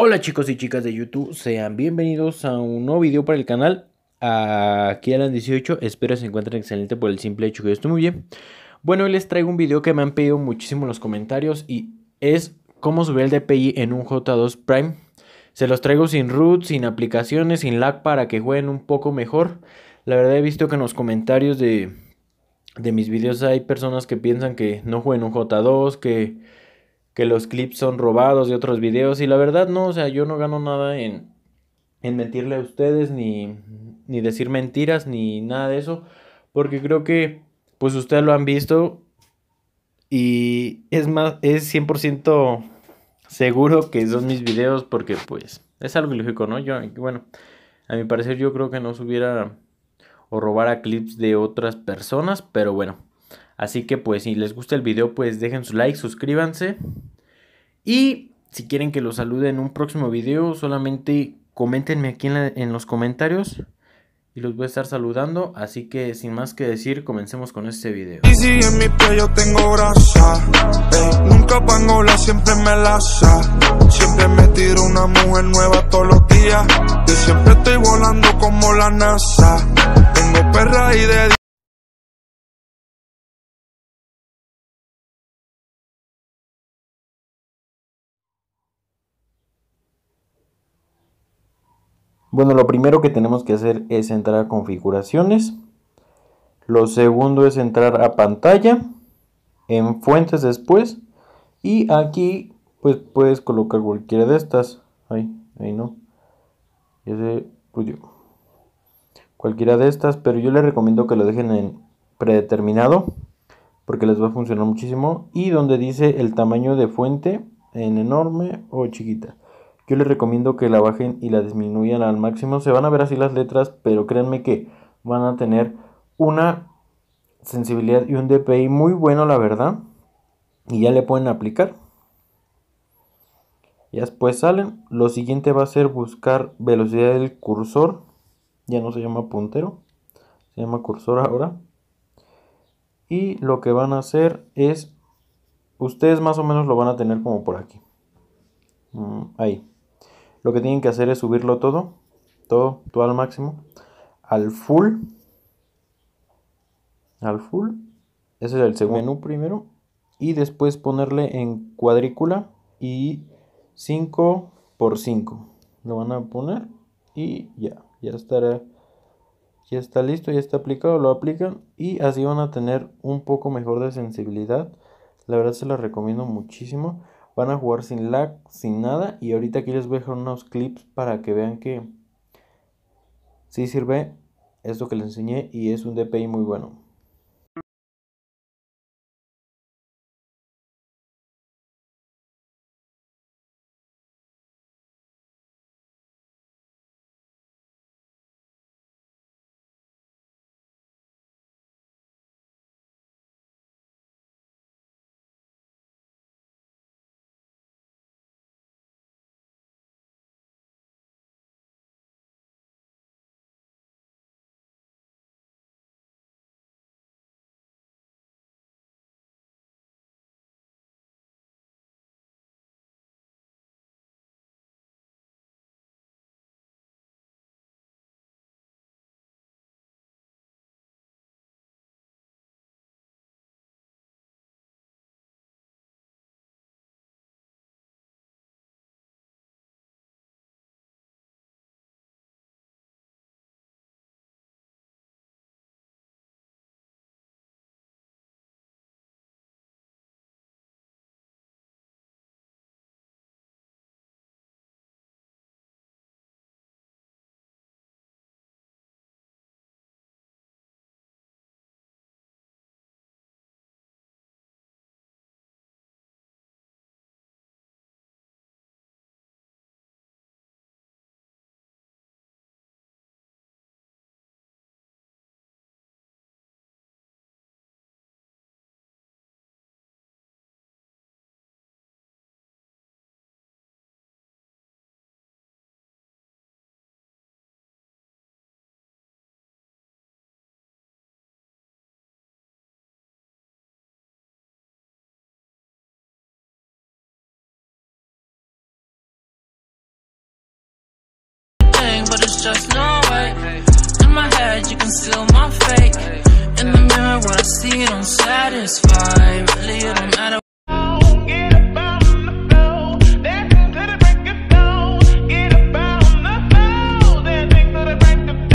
Hola chicos y chicas de YouTube, sean bienvenidos a un nuevo video para el canal. Aquí Alan 18, espero se encuentren excelente por el simple hecho que yo estoy muy bien. Bueno, hoy les traigo un video que me han pedido muchísimo en los comentarios y es cómo subir el DPI en un J2 Prime. Se los traigo sin root, sin aplicaciones, sin lag para que jueguen un poco mejor. La verdad he visto que en los comentarios de, de mis videos hay personas que piensan que no jueguen un J2, que que los clips son robados de otros videos y la verdad no, o sea, yo no gano nada en, en mentirle a ustedes ni, decir mentiras ni nada de eso, porque creo que pues ustedes lo han visto y es más, es 100% seguro que son mis videos porque pues es algo ilógico, ¿no? Yo, bueno, a mi parecer yo creo que no subiera o robara clips de otras personas, pero bueno. Así que pues si les gusta el video pues dejen su like, suscríbanse. Y si quieren que los salude en un próximo video solamente comentenme aquí en, los comentarios. Y los voy a estar saludando, así que sin más que decir, comencemos con este video. Y si en mi tengo nunca siempre me laza. Siempre me tiro una mujer nueva todos los días. siempre estoy volando como la NASA. Tengo perra y de Bueno, lo primero que tenemos que hacer es entrar a configuraciones. Lo segundo es entrar a pantalla, en fuentes después. Y aquí pues puedes colocar cualquiera de estas. Ahí, ahí no. Cualquiera de estas, pero yo les recomiendo que lo dejen en predeterminado porque les va a funcionar muchísimo. Y donde dice el tamaño de fuente en enorme o chiquita. Yo les recomiendo que la bajen y la disminuyan al máximo. Se van a ver así las letras, pero créanme que van a tener una sensibilidad y un DPI muy bueno, la verdad. Y ya le pueden aplicar. y después salen. Lo siguiente va a ser buscar velocidad del cursor. Ya no se llama puntero. Se llama cursor ahora. Y lo que van a hacer es... Ustedes más o menos lo van a tener como por aquí. Mm, ahí. Lo que tienen que hacer es subirlo todo, todo, todo al máximo, al full, al full. Ese es el segundo menú primero. Y después ponerle en cuadrícula y 5 por 5. Lo van a poner y ya, ya estará. Ya está listo, ya está aplicado, lo aplican y así van a tener un poco mejor de sensibilidad. La verdad se la recomiendo muchísimo. Van a jugar sin lag, sin nada. Y ahorita aquí les voy a dejar unos clips para que vean que sí sirve esto que les enseñé y es un DPI muy bueno. just no way. In my head, you can steal my fake. In the mirror, what I see it, I'm satisfied. Really, it don't matter.